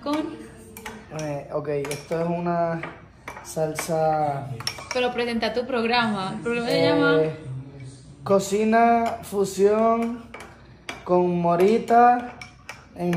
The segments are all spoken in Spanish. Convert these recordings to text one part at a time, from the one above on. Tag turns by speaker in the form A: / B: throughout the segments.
A: con... Eh, ok, esto es una salsa... Pero presenta tu programa. El se llama... Eh, cocina fusión con morita en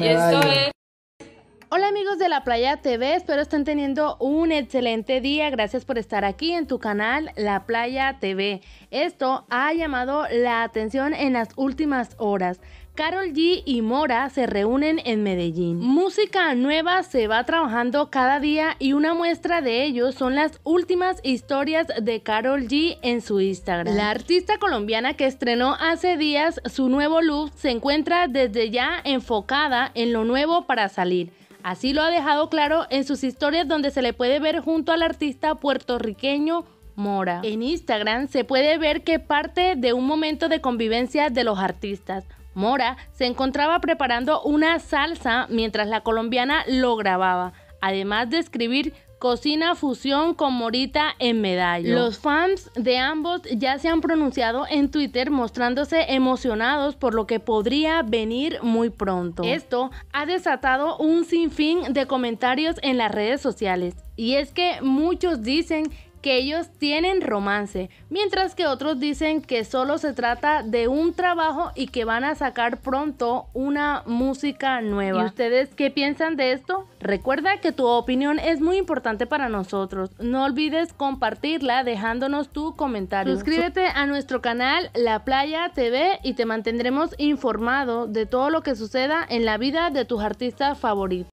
A: Hola amigos de La Playa TV, espero estén teniendo un excelente día. Gracias por estar aquí en tu canal La Playa TV. Esto ha llamado la atención en las últimas horas. Carol G y Mora se reúnen en Medellín. Música nueva se va trabajando cada día y una muestra de ello son las últimas historias de Carol G en su Instagram. La artista colombiana que estrenó hace días su nuevo look se encuentra desde ya enfocada en lo nuevo para salir. Así lo ha dejado claro en sus historias donde se le puede ver junto al artista puertorriqueño Mora. En Instagram se puede ver que parte de un momento de convivencia de los artistas. Mora se encontraba preparando una salsa mientras la colombiana lo grababa, además de escribir Cocina fusión con Morita en medalla Los fans de ambos ya se han pronunciado en Twitter mostrándose emocionados por lo que podría venir muy pronto. Esto ha desatado un sinfín de comentarios en las redes sociales. Y es que muchos dicen que ellos tienen romance, mientras que otros dicen que solo se trata de un trabajo y que van a sacar pronto una música nueva. ¿Y ustedes qué piensan de esto? Recuerda que tu opinión es muy importante para nosotros. No olvides compartirla dejándonos tu comentario. Suscríbete a nuestro canal La Playa TV y te mantendremos informado de todo lo que suceda en la vida de tus artistas favoritos.